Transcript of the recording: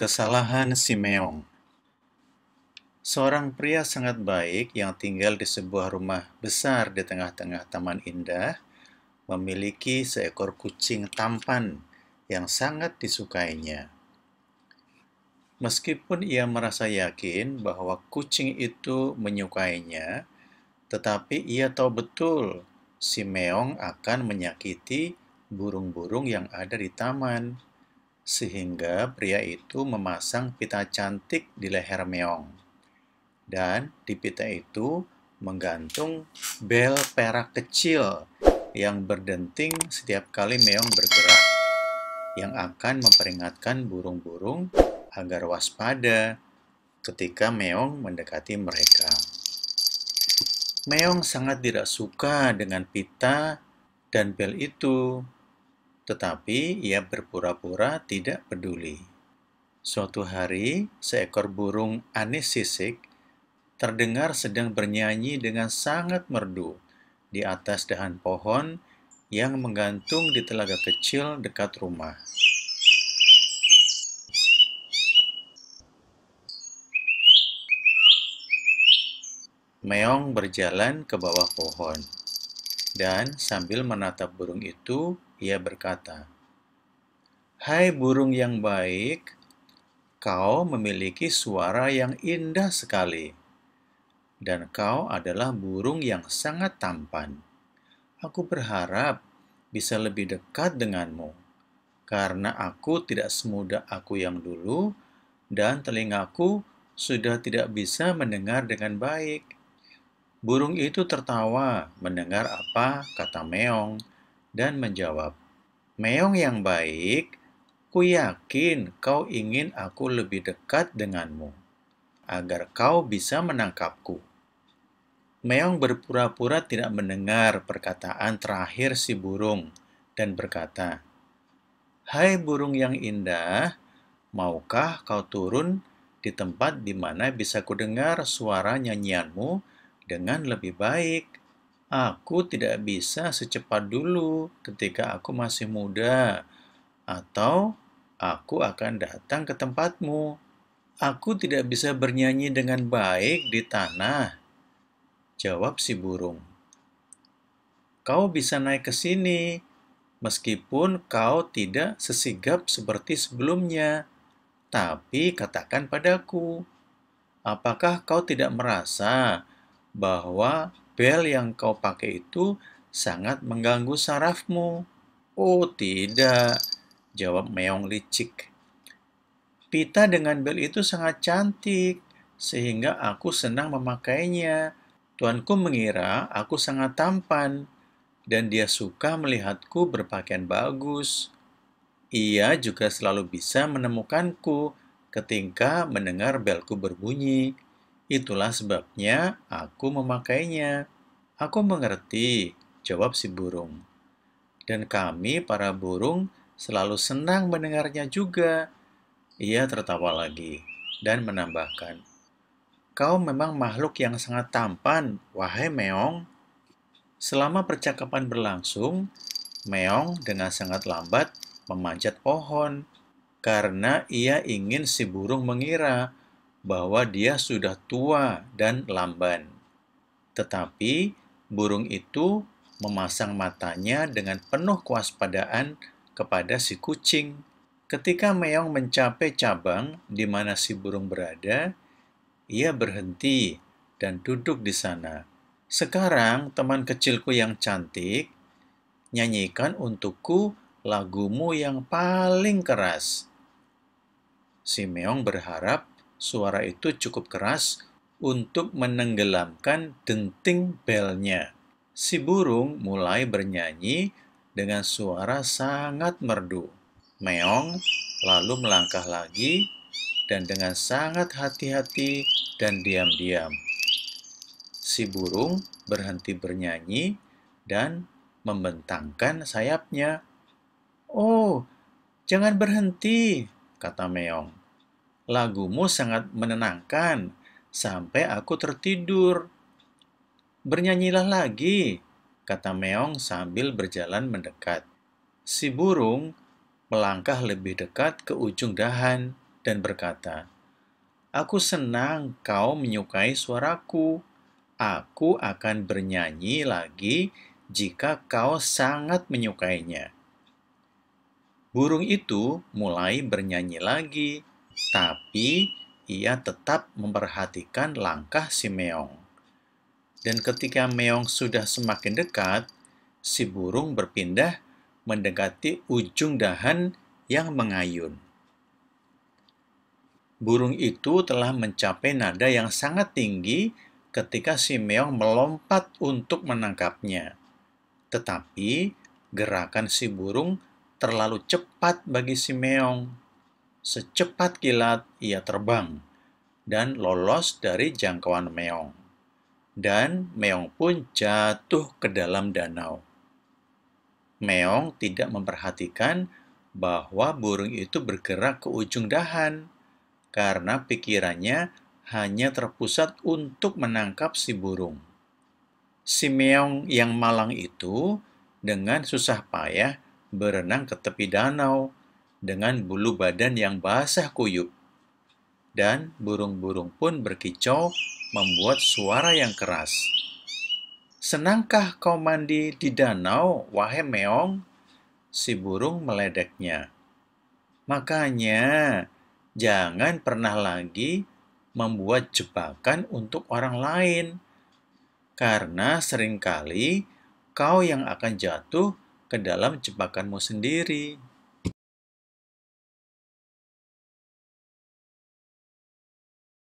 Kesalahan Simeong Seorang pria sangat baik yang tinggal di sebuah rumah besar di tengah-tengah taman indah memiliki seekor kucing tampan yang sangat disukainya. Meskipun ia merasa yakin bahwa kucing itu menyukainya, tetapi ia tahu betul Simeon akan menyakiti burung-burung yang ada di taman sehingga pria itu memasang pita cantik di leher Meong. Dan di pita itu menggantung bel perak kecil yang berdenting setiap kali Meong bergerak, yang akan memperingatkan burung-burung agar waspada ketika Meong mendekati mereka. Meong sangat tidak suka dengan pita dan bel itu tetapi ia berpura-pura tidak peduli. Suatu hari, seekor burung anis sisik terdengar sedang bernyanyi dengan sangat merdu di atas dahan pohon yang menggantung di telaga kecil dekat rumah. Meong berjalan ke bawah pohon. Dan sambil menatap burung itu, ia berkata, "Hai burung yang baik, kau memiliki suara yang indah sekali, dan kau adalah burung yang sangat tampan. Aku berharap bisa lebih dekat denganmu, karena aku tidak semudah aku yang dulu, dan telingaku sudah tidak bisa mendengar dengan baik." Burung itu tertawa mendengar apa kata Meong dan menjawab, Meong yang baik, ku yakin kau ingin aku lebih dekat denganmu, agar kau bisa menangkapku. Meong berpura-pura tidak mendengar perkataan terakhir si burung dan berkata, Hai burung yang indah, maukah kau turun di tempat di mana bisa kudengar suara nyanyianmu dengan lebih baik. Aku tidak bisa secepat dulu ketika aku masih muda, atau aku akan datang ke tempatmu. Aku tidak bisa bernyanyi dengan baik di tanah. Jawab si burung. Kau bisa naik ke sini, meskipun kau tidak sesigap seperti sebelumnya. Tapi katakan padaku, apakah kau tidak merasa bahwa bel yang kau pakai itu sangat mengganggu sarafmu. Oh tidak, jawab Meong licik. Pita dengan bel itu sangat cantik, sehingga aku senang memakainya. Tuanku mengira aku sangat tampan, dan dia suka melihatku berpakaian bagus. Ia juga selalu bisa menemukanku ketika mendengar belku berbunyi. Itulah sebabnya aku memakainya. Aku mengerti, jawab si burung. Dan kami, para burung, selalu senang mendengarnya juga. Ia tertawa lagi dan menambahkan, Kau memang makhluk yang sangat tampan, wahai Meong. Selama percakapan berlangsung, Meong dengan sangat lambat memanjat pohon karena ia ingin si burung mengira bahwa dia sudah tua dan lamban. Tetapi burung itu memasang matanya dengan penuh kewaspadaan kepada si kucing. Ketika Meong mencapai cabang di mana si burung berada, ia berhenti dan duduk di sana. Sekarang, teman kecilku yang cantik, nyanyikan untukku lagumu yang paling keras. Si Meong berharap suara itu cukup keras untuk menenggelamkan denting belnya. Si burung mulai bernyanyi dengan suara sangat merdu. Meong lalu melangkah lagi dan dengan sangat hati-hati dan diam-diam. Si burung berhenti bernyanyi dan membentangkan sayapnya. Oh, jangan berhenti, kata Meong. Lagumu sangat menenangkan sampai aku tertidur. Bernyanyilah lagi, kata Meong sambil berjalan mendekat. Si burung melangkah lebih dekat ke ujung dahan dan berkata, Aku senang kau menyukai suaraku. Aku akan bernyanyi lagi jika kau sangat menyukainya. Burung itu mulai bernyanyi lagi tapi ia tetap memperhatikan langkah si meong. Dan ketika meong sudah semakin dekat, si burung berpindah mendekati ujung dahan yang mengayun. Burung itu telah mencapai nada yang sangat tinggi ketika si meong melompat untuk menangkapnya. Tetapi gerakan si burung terlalu cepat bagi si meong Secepat kilat ia terbang dan lolos dari jangkauan Meong. Dan Meong pun jatuh ke dalam danau. Meong tidak memperhatikan bahwa burung itu bergerak ke ujung dahan karena pikirannya hanya terpusat untuk menangkap si burung. Si Meong yang malang itu dengan susah payah berenang ke tepi danau dengan bulu badan yang basah kuyup. Dan burung-burung pun berkicau membuat suara yang keras. Senangkah kau mandi di danau, wahai meong? Si burung meledeknya. Makanya, jangan pernah lagi membuat jebakan untuk orang lain. Karena seringkali kau yang akan jatuh ke dalam jebakanmu sendiri.